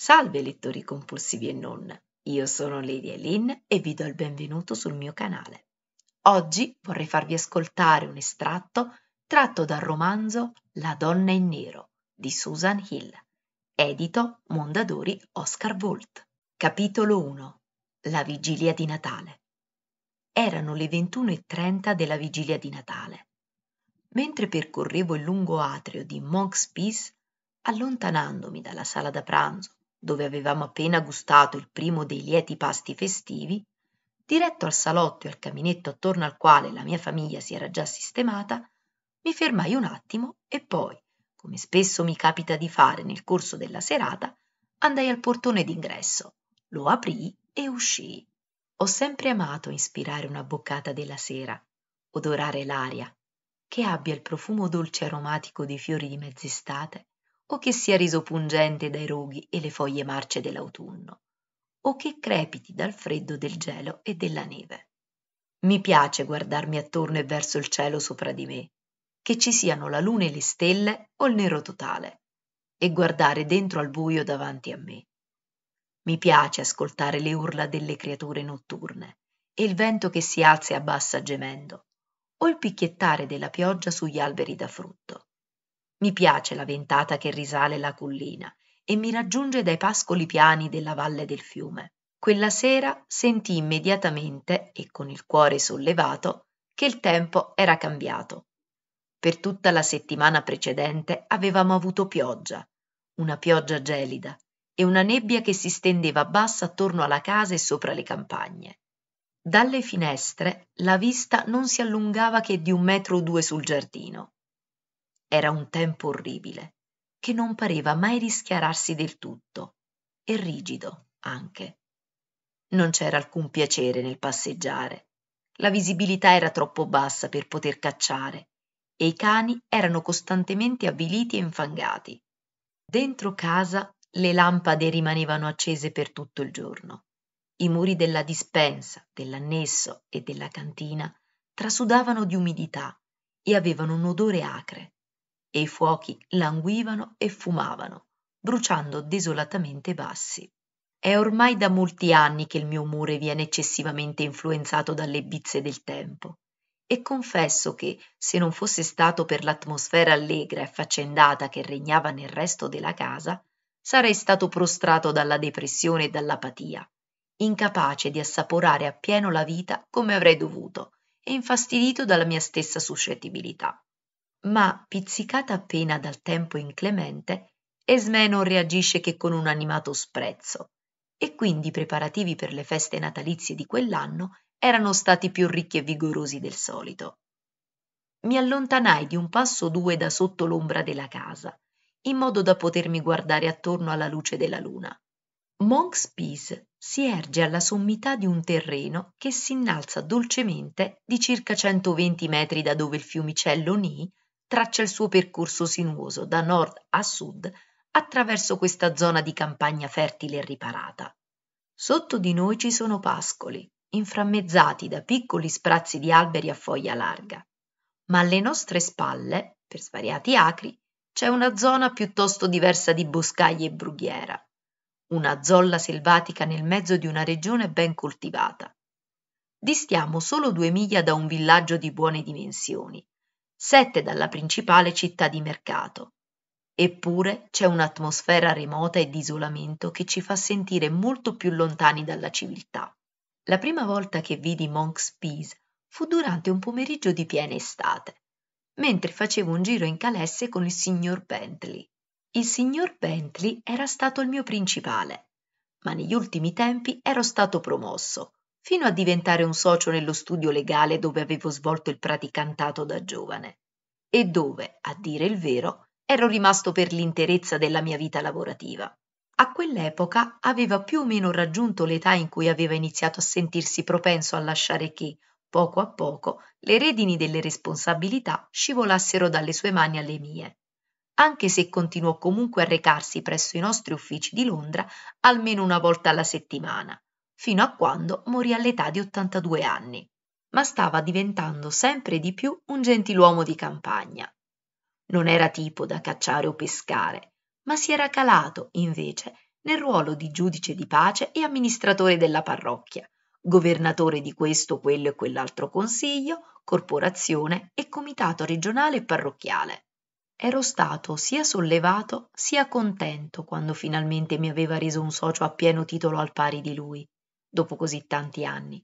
Salve lettori compulsivi e non, io sono Lady Eileen e vi do il benvenuto sul mio canale. Oggi vorrei farvi ascoltare un estratto tratto dal romanzo La donna in nero di Susan Hill, edito Mondadori Oscar Volt. Capitolo 1 La vigilia di Natale Erano le 21.30 della vigilia di Natale. Mentre percorrevo il lungo atrio di Monk's Peace, allontanandomi dalla sala da pranzo dove avevamo appena gustato il primo dei lieti pasti festivi, diretto al salotto e al caminetto attorno al quale la mia famiglia si era già sistemata, mi fermai un attimo e poi, come spesso mi capita di fare nel corso della serata, andai al portone d'ingresso, lo aprii e uscii. Ho sempre amato inspirare una boccata della sera, odorare l'aria, che abbia il profumo dolce aromatico dei fiori di mezz'estate o che sia riso pungente dai roghi e le foglie marce dell'autunno, o che crepiti dal freddo del gelo e della neve. Mi piace guardarmi attorno e verso il cielo sopra di me, che ci siano la luna e le stelle o il nero totale, e guardare dentro al buio davanti a me. Mi piace ascoltare le urla delle creature notturne e il vento che si alza e abbassa gemendo, o il picchiettare della pioggia sugli alberi da frutto. Mi piace la ventata che risale la collina e mi raggiunge dai pascoli piani della valle del fiume. Quella sera sentì immediatamente e con il cuore sollevato che il tempo era cambiato. Per tutta la settimana precedente avevamo avuto pioggia, una pioggia gelida e una nebbia che si stendeva bassa attorno alla casa e sopra le campagne. Dalle finestre la vista non si allungava che di un metro o due sul giardino. Era un tempo orribile, che non pareva mai rischiararsi del tutto, e rigido anche. Non c'era alcun piacere nel passeggiare. La visibilità era troppo bassa per poter cacciare e i cani erano costantemente avviliti e infangati. Dentro casa le lampade rimanevano accese per tutto il giorno. I muri della dispensa, dell'annesso e della cantina trasudavano di umidità e avevano un odore acre e i fuochi languivano e fumavano, bruciando desolatamente bassi. È ormai da molti anni che il mio umore viene eccessivamente influenzato dalle bizze del tempo e confesso che, se non fosse stato per l'atmosfera allegra e affaccendata che regnava nel resto della casa, sarei stato prostrato dalla depressione e dall'apatia, incapace di assaporare appieno la vita come avrei dovuto e infastidito dalla mia stessa suscettibilità ma pizzicata appena dal tempo inclemente Esme non reagisce che con un animato sprezzo e quindi i preparativi per le feste natalizie di quell'anno erano stati più ricchi e vigorosi del solito. Mi allontanai di un passo o due da sotto l'ombra della casa, in modo da potermi guardare attorno alla luce della luna. Monk's Peace si erge alla sommità di un terreno che si innalza dolcemente di circa 120 metri da dove il fiumicello Ni traccia il suo percorso sinuoso da nord a sud attraverso questa zona di campagna fertile e riparata. Sotto di noi ci sono pascoli, inframmezzati da piccoli sprazzi di alberi a foglia larga, ma alle nostre spalle, per svariati acri, c'è una zona piuttosto diversa di boscaglie e brughiera, una zolla selvatica nel mezzo di una regione ben coltivata. Distiamo solo due miglia da un villaggio di buone dimensioni, sette dalla principale città di mercato. Eppure c'è un'atmosfera remota e di isolamento che ci fa sentire molto più lontani dalla civiltà. La prima volta che vidi Monk's Peace fu durante un pomeriggio di piena estate, mentre facevo un giro in calesse con il signor Bentley. Il signor Bentley era stato il mio principale, ma negli ultimi tempi ero stato promosso fino a diventare un socio nello studio legale dove avevo svolto il praticantato da giovane e dove, a dire il vero, ero rimasto per l'interezza della mia vita lavorativa. A quell'epoca aveva più o meno raggiunto l'età in cui aveva iniziato a sentirsi propenso a lasciare che, poco a poco, le redini delle responsabilità scivolassero dalle sue mani alle mie anche se continuò comunque a recarsi presso i nostri uffici di Londra almeno una volta alla settimana, fino a quando morì all'età di 82 anni, ma stava diventando sempre di più un gentiluomo di campagna. Non era tipo da cacciare o pescare, ma si era calato, invece, nel ruolo di giudice di pace e amministratore della parrocchia, governatore di questo, quello e quell'altro consiglio, corporazione e comitato regionale e parrocchiale. Ero stato sia sollevato sia contento quando finalmente mi aveva reso un socio a pieno titolo al pari di lui dopo così tanti anni,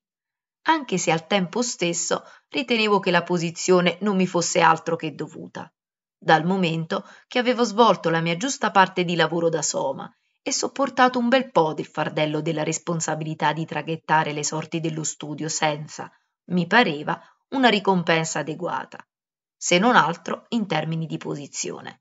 anche se al tempo stesso ritenevo che la posizione non mi fosse altro che dovuta, dal momento che avevo svolto la mia giusta parte di lavoro da soma e sopportato un bel po' del fardello della responsabilità di traghettare le sorti dello studio senza, mi pareva, una ricompensa adeguata, se non altro in termini di posizione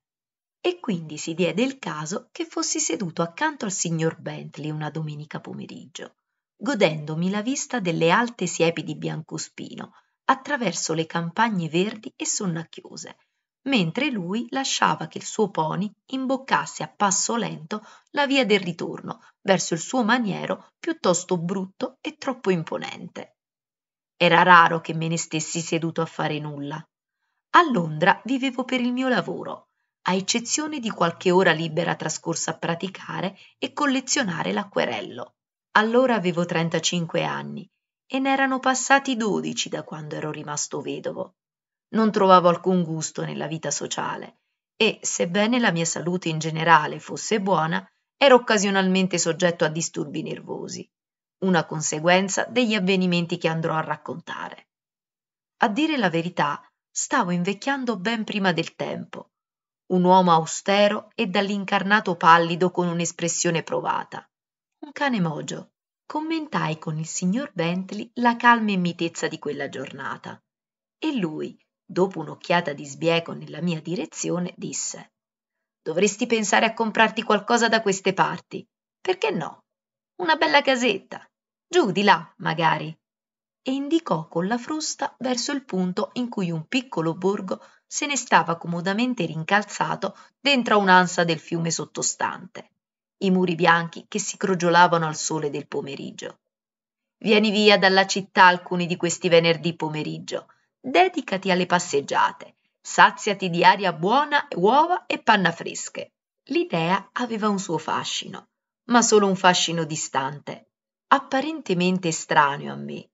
e quindi si diede il caso che fossi seduto accanto al signor Bentley una domenica pomeriggio godendomi la vista delle alte siepi di biancospino attraverso le campagne verdi e sonnacchiose mentre lui lasciava che il suo poney imboccasse a passo lento la via del ritorno verso il suo maniero piuttosto brutto e troppo imponente era raro che me ne stessi seduto a fare nulla a Londra vivevo per il mio lavoro a eccezione di qualche ora libera trascorsa a praticare e collezionare l'acquerello allora avevo 35 anni e ne erano passati 12 da quando ero rimasto vedovo. Non trovavo alcun gusto nella vita sociale e, sebbene la mia salute in generale fosse buona, ero occasionalmente soggetto a disturbi nervosi, una conseguenza degli avvenimenti che andrò a raccontare. A dire la verità, stavo invecchiando ben prima del tempo, un uomo austero e dall'incarnato pallido con un'espressione provata un cane mogio. Commentai con il signor Bentley la calma e mitezza di quella giornata. E lui, dopo un'occhiata di sbieco nella mia direzione, disse: Dovresti pensare a comprarti qualcosa da queste parti. Perché no? Una bella casetta. Giù di là, magari. E indicò con la frusta verso il punto in cui un piccolo borgo se ne stava comodamente rincalzato dentro a un'ansa del fiume sottostante i muri bianchi che si crogiolavano al sole del pomeriggio. Vieni via dalla città alcuni di questi venerdì pomeriggio, dedicati alle passeggiate, saziati di aria buona, uova e panna fresche. L'idea aveva un suo fascino, ma solo un fascino distante, apparentemente estraneo a me,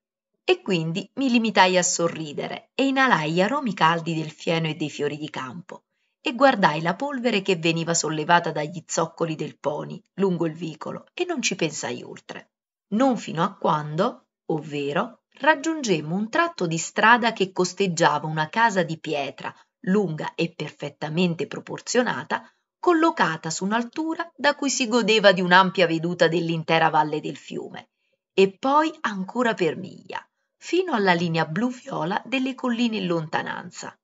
e quindi mi limitai a sorridere e inalai gli aromi caldi del fieno e dei fiori di campo, e guardai la polvere che veniva sollevata dagli zoccoli del pony lungo il vicolo e non ci pensai oltre. Non fino a quando, ovvero, raggiungemmo un tratto di strada che costeggiava una casa di pietra, lunga e perfettamente proporzionata, collocata su un'altura da cui si godeva di un'ampia veduta dell'intera valle del fiume, e poi ancora per miglia, fino alla linea blu-viola delle colline in lontananza.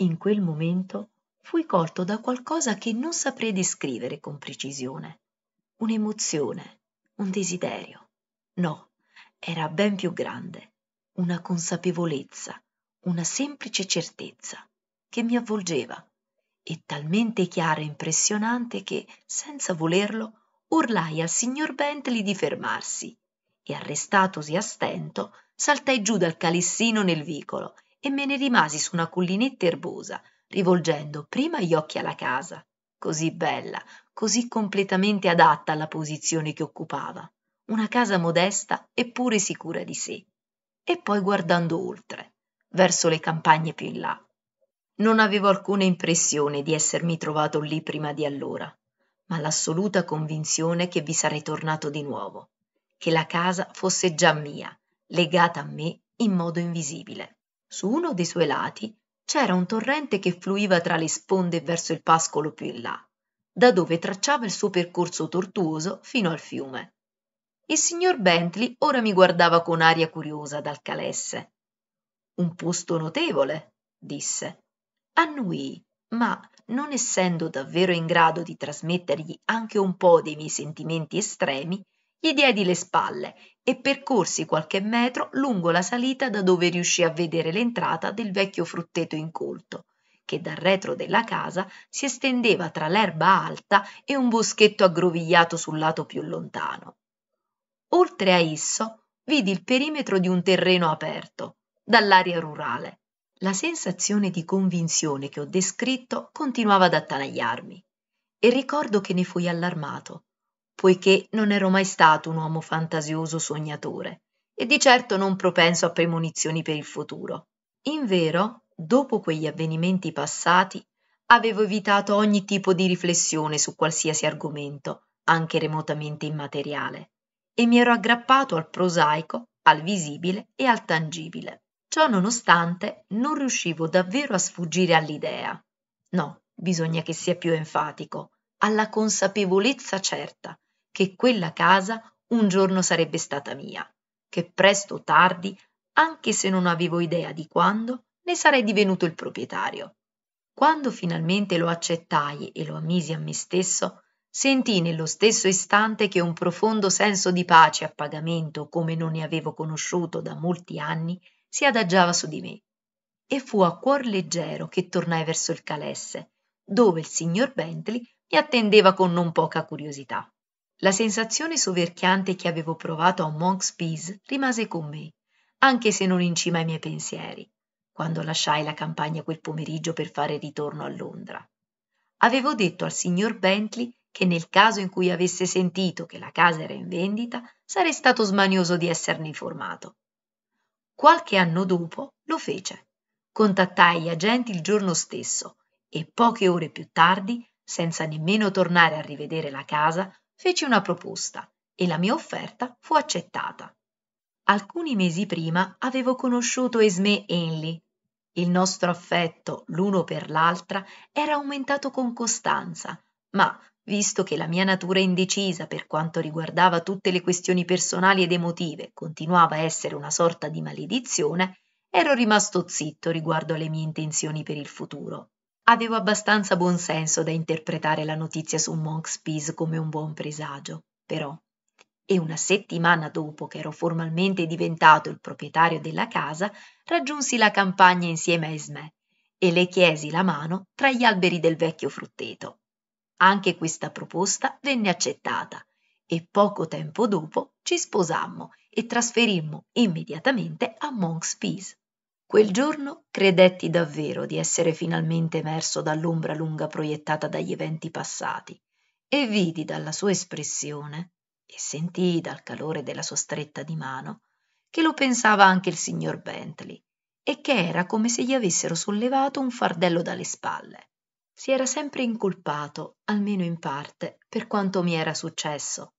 In quel momento fui colto da qualcosa che non saprei descrivere con precisione. Un'emozione, un desiderio. No, era ben più grande, una consapevolezza, una semplice certezza che mi avvolgeva e talmente chiara e impressionante che, senza volerlo, urlai al signor Bentley di fermarsi e, arrestatosi a stento, saltai giù dal calissino nel vicolo e me ne rimasi su una collinetta erbosa, rivolgendo prima gli occhi alla casa, così bella, così completamente adatta alla posizione che occupava, una casa modesta eppure sicura di sé, e poi guardando oltre, verso le campagne più in là. Non avevo alcuna impressione di essermi trovato lì prima di allora, ma l'assoluta convinzione che vi sarei tornato di nuovo, che la casa fosse già mia, legata a me in modo invisibile. Su uno dei suoi lati c'era un torrente che fluiva tra le sponde verso il pascolo più in là, da dove tracciava il suo percorso tortuoso fino al fiume. Il signor Bentley ora mi guardava con aria curiosa dal calesse. Un posto notevole, disse. Annui, ma non essendo davvero in grado di trasmettergli anche un po' dei miei sentimenti estremi, gli diedi le spalle e percorsi qualche metro lungo la salita da dove riuscì a vedere l'entrata del vecchio frutteto incolto, che dal retro della casa si estendeva tra l'erba alta e un boschetto aggrovigliato sul lato più lontano. Oltre a esso vidi il perimetro di un terreno aperto, dall'aria rurale. La sensazione di convinzione che ho descritto continuava ad attanagliarmi e ricordo che ne fui allarmato poiché non ero mai stato un uomo fantasioso sognatore e di certo non propenso a premonizioni per il futuro. In vero, dopo quegli avvenimenti passati, avevo evitato ogni tipo di riflessione su qualsiasi argomento, anche remotamente immateriale, e mi ero aggrappato al prosaico, al visibile e al tangibile. Ciò nonostante, non riuscivo davvero a sfuggire all'idea. No, bisogna che sia più enfatico, alla consapevolezza certa che quella casa un giorno sarebbe stata mia, che presto o tardi, anche se non avevo idea di quando, ne sarei divenuto il proprietario. Quando finalmente lo accettai e lo ammisi a me stesso, sentii nello stesso istante che un profondo senso di pace a pagamento, come non ne avevo conosciuto da molti anni, si adagiava su di me. E fu a cuor leggero che tornai verso il calesse, dove il signor Bentley mi attendeva con non poca curiosità. La sensazione soverchiante che avevo provato a Monk's Peace rimase con me, anche se non in cima ai miei pensieri, quando lasciai la campagna quel pomeriggio per fare ritorno a Londra. Avevo detto al signor Bentley che nel caso in cui avesse sentito che la casa era in vendita, sarei stato smanioso di esserne informato. Qualche anno dopo lo fece. Contattai gli agenti il giorno stesso e poche ore più tardi, senza nemmeno tornare a rivedere la casa, feci una proposta e la mia offerta fu accettata. Alcuni mesi prima avevo conosciuto Esme Henley. Il nostro affetto l'uno per l'altra era aumentato con costanza, ma visto che la mia natura indecisa per quanto riguardava tutte le questioni personali ed emotive continuava a essere una sorta di maledizione, ero rimasto zitto riguardo alle mie intenzioni per il futuro avevo abbastanza buon senso da interpretare la notizia su Monk's Peace come un buon presagio, però. E una settimana dopo che ero formalmente diventato il proprietario della casa, raggiunsi la campagna insieme a Esme e le chiesi la mano tra gli alberi del vecchio frutteto. Anche questa proposta venne accettata e poco tempo dopo ci sposammo e trasferimmo immediatamente a Monk's Peace. Quel giorno credetti davvero di essere finalmente emerso dall'ombra lunga proiettata dagli eventi passati e vidi dalla sua espressione e sentii dal calore della sua stretta di mano che lo pensava anche il signor Bentley e che era come se gli avessero sollevato un fardello dalle spalle. Si era sempre incolpato, almeno in parte, per quanto mi era successo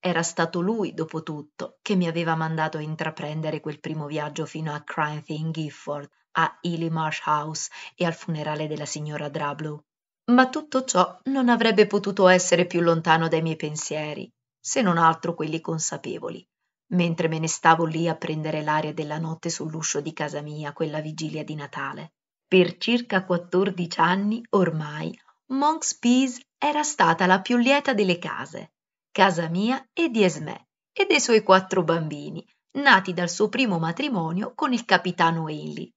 era stato lui, dopo tutto, che mi aveva mandato a intraprendere quel primo viaggio fino a Cranthi in Gifford, a Ely Marsh House e al funerale della signora Drablow. Ma tutto ciò non avrebbe potuto essere più lontano dai miei pensieri, se non altro quelli consapevoli, mentre me ne stavo lì a prendere l'aria della notte sull'uscio di casa mia quella vigilia di Natale. Per circa quattordici anni ormai, Monk's Peace era stata la più lieta delle case, casa mia e di Esme e dei suoi quattro bambini, nati dal suo primo matrimonio con il capitano Haley.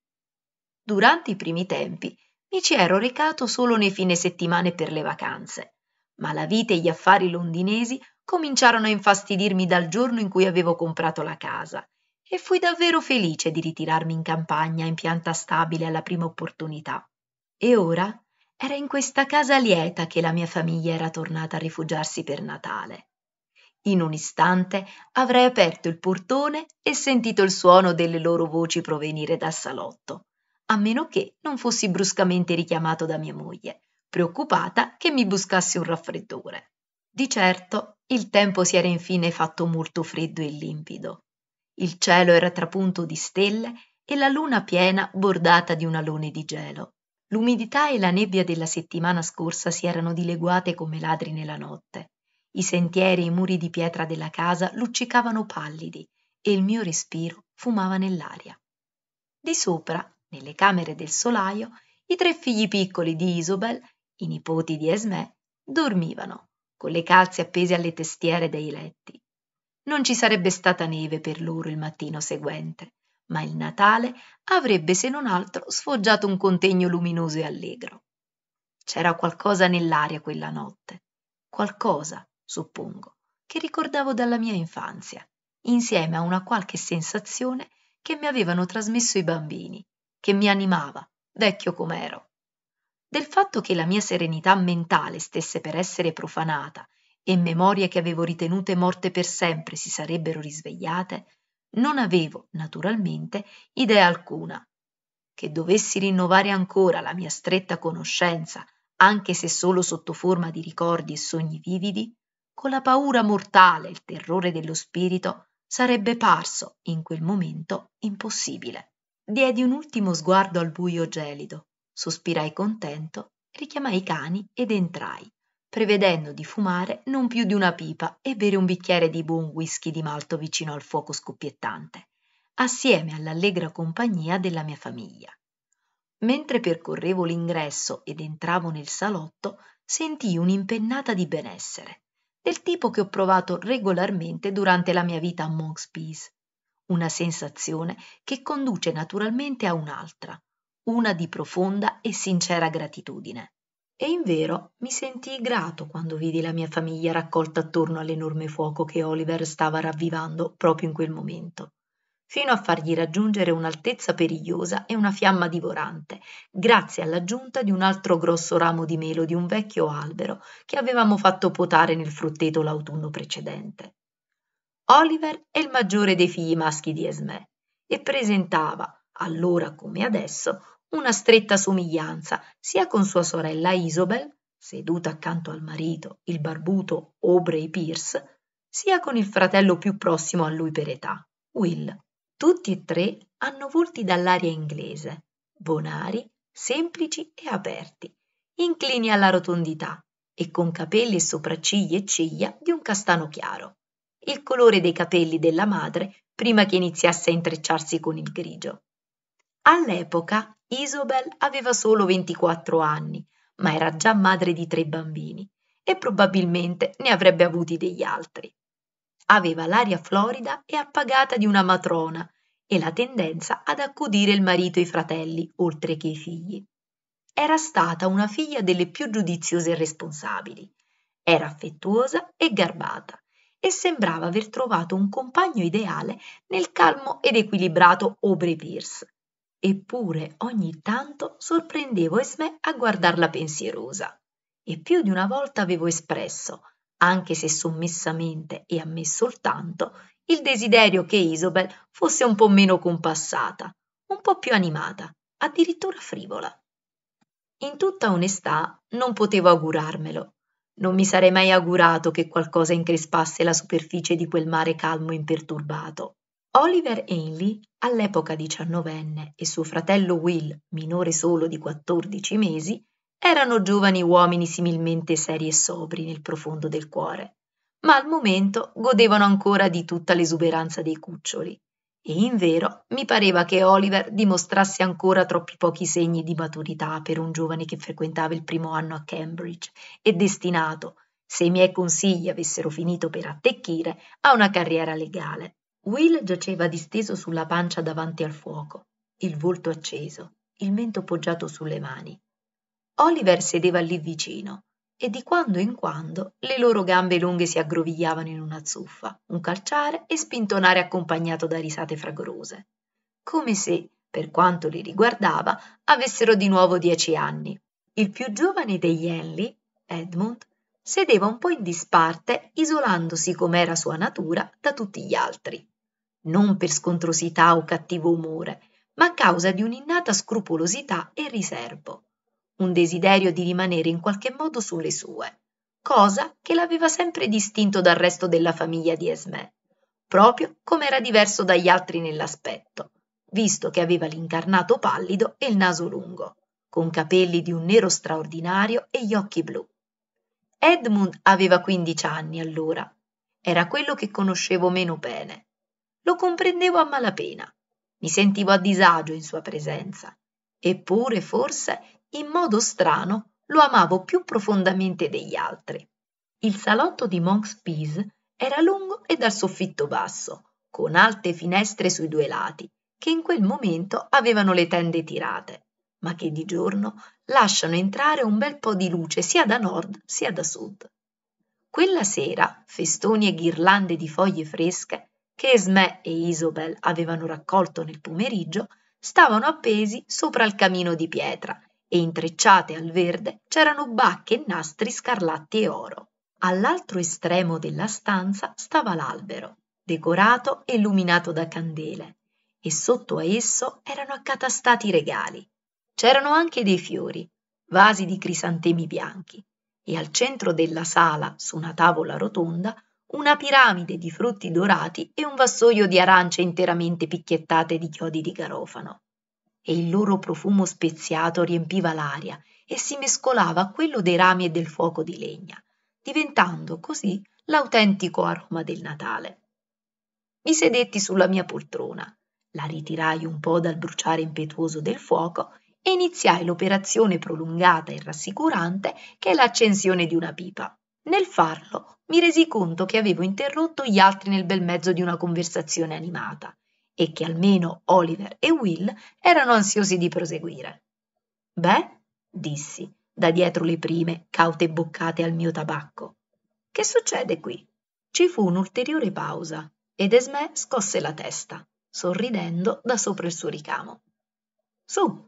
Durante i primi tempi mi ci ero recato solo nei fine settimane per le vacanze, ma la vita e gli affari londinesi cominciarono a infastidirmi dal giorno in cui avevo comprato la casa e fui davvero felice di ritirarmi in campagna in pianta stabile alla prima opportunità. E ora era in questa casa lieta che la mia famiglia era tornata a rifugiarsi per Natale. In un istante avrei aperto il portone e sentito il suono delle loro voci provenire dal salotto, a meno che non fossi bruscamente richiamato da mia moglie, preoccupata che mi buscassi un raffreddore. Di certo, il tempo si era infine fatto molto freddo e limpido. Il cielo era trapunto di stelle e la luna piena bordata di un alone di gelo. L'umidità e la nebbia della settimana scorsa si erano dileguate come ladri nella notte i sentieri e i muri di pietra della casa luccicavano pallidi e il mio respiro fumava nell'aria. Di sopra, nelle camere del solaio, i tre figli piccoli di Isobel, i nipoti di Esmè, dormivano, con le calze appese alle testiere dei letti. Non ci sarebbe stata neve per loro il mattino seguente, ma il Natale avrebbe se non altro sfoggiato un contegno luminoso e allegro. C'era qualcosa nell'aria quella notte, qualcosa suppongo, che ricordavo dalla mia infanzia, insieme a una qualche sensazione che mi avevano trasmesso i bambini, che mi animava, vecchio com'ero. Del fatto che la mia serenità mentale stesse per essere profanata e memorie che avevo ritenute morte per sempre si sarebbero risvegliate, non avevo, naturalmente, idea alcuna. Che dovessi rinnovare ancora la mia stretta conoscenza, anche se solo sotto forma di ricordi e sogni vividi, con la paura mortale, il terrore dello spirito, sarebbe parso in quel momento impossibile. Diedi un ultimo sguardo al buio gelido, sospirai contento, richiamai i cani ed entrai, prevedendo di fumare non più di una pipa e bere un bicchiere di buon whisky di malto vicino al fuoco scoppiettante, assieme all'allegra compagnia della mia famiglia. Mentre percorrevo l'ingresso ed entravo nel salotto, sentii un'impennata di benessere del tipo che ho provato regolarmente durante la mia vita a Monk's Peace, una sensazione che conduce naturalmente a un'altra, una di profonda e sincera gratitudine. E invero mi sentii grato quando vidi la mia famiglia raccolta attorno all'enorme fuoco che Oliver stava ravvivando proprio in quel momento fino a fargli raggiungere un'altezza perigliosa e una fiamma divorante, grazie all'aggiunta di un altro grosso ramo di melo di un vecchio albero che avevamo fatto potare nel frutteto l'autunno precedente. Oliver è il maggiore dei figli maschi di Esme e presentava, allora come adesso, una stretta somiglianza sia con sua sorella Isobel, seduta accanto al marito, il barbuto Aubrey Pierce, sia con il fratello più prossimo a lui per età, Will. Tutti e tre hanno volti dall'aria inglese, bonari, semplici e aperti, inclini alla rotondità e con capelli e sopracciglia e ciglia di un castano chiaro, il colore dei capelli della madre prima che iniziasse a intrecciarsi con il grigio. All'epoca Isobel aveva solo 24 anni, ma era già madre di tre bambini e probabilmente ne avrebbe avuti degli altri aveva l'aria florida e appagata di una matrona e la tendenza ad accudire il marito e i fratelli, oltre che i figli. Era stata una figlia delle più giudiziose e responsabili. Era affettuosa e garbata e sembrava aver trovato un compagno ideale nel calmo ed equilibrato Aubrey Pierce. Eppure ogni tanto sorprendevo Esme a guardarla pensierosa e più di una volta avevo espresso, anche se sommessamente e a me soltanto, il desiderio che Isobel fosse un po' meno compassata, un po' più animata, addirittura frivola. In tutta onestà non potevo augurarmelo. Non mi sarei mai augurato che qualcosa increspasse la superficie di quel mare calmo e imperturbato. Oliver Ainley, all'epoca diciannovenne, e suo fratello Will, minore solo di 14 mesi, erano giovani uomini similmente seri e sobri nel profondo del cuore, ma al momento godevano ancora di tutta l'esuberanza dei cuccioli. E invero mi pareva che Oliver dimostrasse ancora troppi pochi segni di maturità per un giovane che frequentava il primo anno a Cambridge e destinato, se i miei consigli avessero finito per attecchire, a una carriera legale. Will giaceva disteso sulla pancia davanti al fuoco, il volto acceso, il mento poggiato sulle mani Oliver sedeva lì vicino e di quando in quando le loro gambe lunghe si aggrovigliavano in una zuffa, un calciare e spintonare accompagnato da risate fragorose, come se, per quanto li riguardava, avessero di nuovo dieci anni. Il più giovane degli Henley, Edmund, sedeva un po' in disparte, isolandosi com'era sua natura da tutti gli altri. Non per scontrosità o cattivo umore, ma a causa di un'innata scrupolosità e riservo un desiderio di rimanere in qualche modo sulle sue, cosa che l'aveva sempre distinto dal resto della famiglia di Esmè, proprio come era diverso dagli altri nell'aspetto, visto che aveva l'incarnato pallido e il naso lungo, con capelli di un nero straordinario e gli occhi blu. Edmund aveva 15 anni allora. Era quello che conoscevo meno bene. Lo comprendevo a malapena. Mi sentivo a disagio in sua presenza. Eppure forse in modo strano lo amavo più profondamente degli altri. Il salotto di Monk's Peace era lungo e dal soffitto basso, con alte finestre sui due lati, che in quel momento avevano le tende tirate, ma che di giorno lasciano entrare un bel po' di luce sia da nord sia da sud. Quella sera, festoni e ghirlande di foglie fresche, che Esme e Isobel avevano raccolto nel pomeriggio, stavano appesi sopra il camino di pietra e intrecciate al verde c'erano bacche e nastri scarlatti e oro. All'altro estremo della stanza stava l'albero, decorato e illuminato da candele, e sotto a esso erano accatastati regali. C'erano anche dei fiori, vasi di crisantemi bianchi, e al centro della sala, su una tavola rotonda, una piramide di frutti dorati e un vassoio di arance interamente picchiettate di chiodi di garofano e il loro profumo speziato riempiva l'aria e si mescolava a quello dei rami e del fuoco di legna, diventando così l'autentico aroma del Natale. Mi sedetti sulla mia poltrona, la ritirai un po' dal bruciare impetuoso del fuoco e iniziai l'operazione prolungata e rassicurante che è l'accensione di una pipa. Nel farlo mi resi conto che avevo interrotto gli altri nel bel mezzo di una conversazione animata e che almeno Oliver e Will erano ansiosi di proseguire. Beh, dissi, da dietro le prime caute boccate al mio tabacco. Che succede qui? Ci fu un'ulteriore pausa ed Esme scosse la testa, sorridendo da sopra il suo ricamo. Su!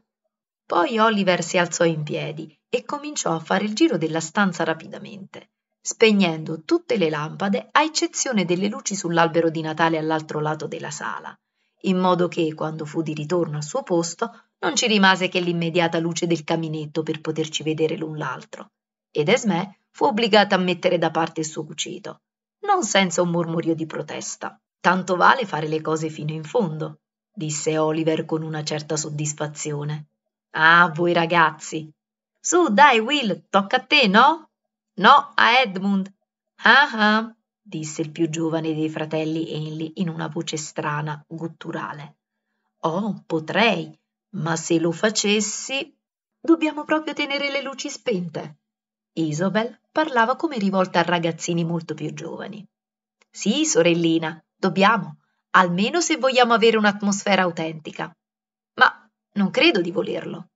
Poi Oliver si alzò in piedi e cominciò a fare il giro della stanza rapidamente, spegnendo tutte le lampade a eccezione delle luci sull'albero di Natale all'altro lato della sala in modo che, quando fu di ritorno al suo posto, non ci rimase che l'immediata luce del caminetto per poterci vedere l'un l'altro, ed Esme fu obbligata a mettere da parte il suo cucito, non senza un mormorio di protesta. Tanto vale fare le cose fino in fondo, disse Oliver con una certa soddisfazione. Ah, voi ragazzi. Su, dai, Will, tocca a te, no? No, a Edmund. Ah ah disse il più giovane dei fratelli Henley in una voce strana, gutturale. Oh, potrei, ma se lo facessi. Dobbiamo proprio tenere le luci spente. Isabel parlava come rivolta a ragazzini molto più giovani. Sì, sorellina, dobbiamo, almeno se vogliamo avere un'atmosfera autentica. Ma non credo di volerlo.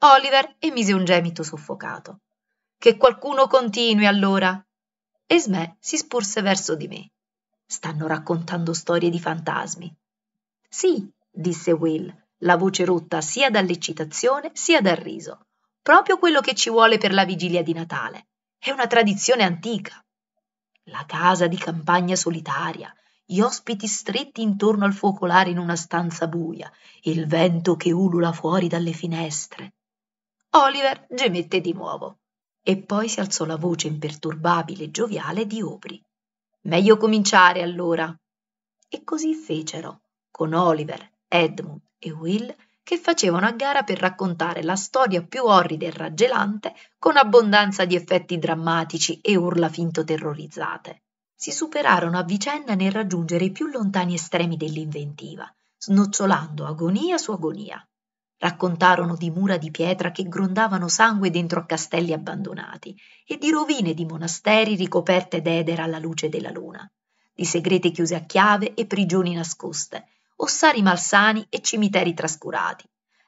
Oliver emise un gemito soffocato. Che qualcuno continui allora, e si sporse verso di me. Stanno raccontando storie di fantasmi. Sì, disse Will, la voce rotta sia dall'eccitazione sia dal riso. Proprio quello che ci vuole per la vigilia di Natale. È una tradizione antica. La casa di campagna solitaria, gli ospiti stretti intorno al focolare in una stanza buia, il vento che ulula fuori dalle finestre. Oliver gemette di nuovo e poi si alzò la voce imperturbabile e gioviale di Opri. Meglio cominciare allora. E così fecero, con Oliver, Edmund e Will, che facevano a gara per raccontare la storia più orrida e raggelante con abbondanza di effetti drammatici e urla finto terrorizzate. Si superarono a vicenda nel raggiungere i più lontani estremi dell'inventiva, snocciolando agonia su agonia raccontarono di mura di pietra che grondavano sangue dentro a castelli abbandonati e di rovine di monasteri ricoperte d'edera alla luce della luna, di segrete chiuse a chiave e prigioni nascoste, ossari malsani e cimiteri trascurati,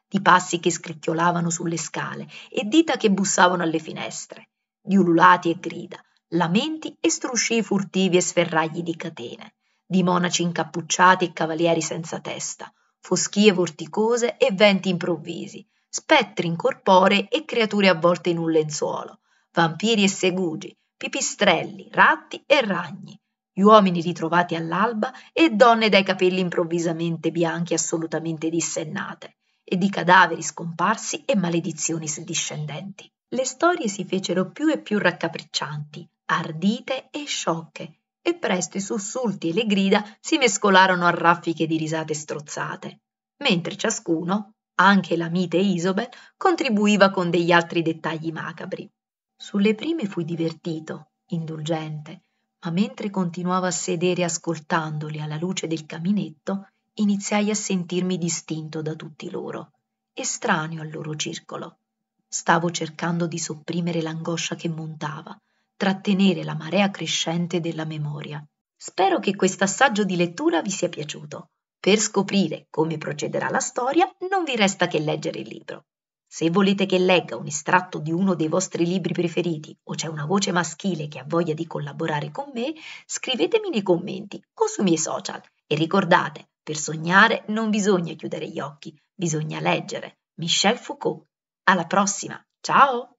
di passi che scricchiolavano sulle scale e dita che bussavano alle finestre, di ululati e grida, lamenti e struscii furtivi e sferragli di catene, di monaci incappucciati e cavalieri senza testa, foschie vorticose e venti improvvisi, spettri incorporei e creature avvolte in un lenzuolo, vampiri e segugi, pipistrelli, ratti e ragni, gli uomini ritrovati all'alba e donne dai capelli improvvisamente bianchi assolutamente dissennate, e di cadaveri scomparsi e maledizioni discendenti. Le storie si fecero più e più raccapriccianti, ardite e sciocche, e presto i sussulti e le grida si mescolarono a raffiche di risate strozzate, mentre ciascuno, anche la mite Isobel, contribuiva con degli altri dettagli macabri. Sulle prime fui divertito, indulgente, ma mentre continuavo a sedere ascoltandoli alla luce del caminetto, iniziai a sentirmi distinto da tutti loro, estraneo al loro circolo. Stavo cercando di sopprimere l'angoscia che montava, trattenere la marea crescente della memoria. Spero che questo assaggio di lettura vi sia piaciuto. Per scoprire come procederà la storia non vi resta che leggere il libro. Se volete che legga un estratto di uno dei vostri libri preferiti o c'è una voce maschile che ha voglia di collaborare con me, scrivetemi nei commenti o sui miei social. E ricordate, per sognare non bisogna chiudere gli occhi, bisogna leggere. Michel Foucault. Alla prossima, ciao!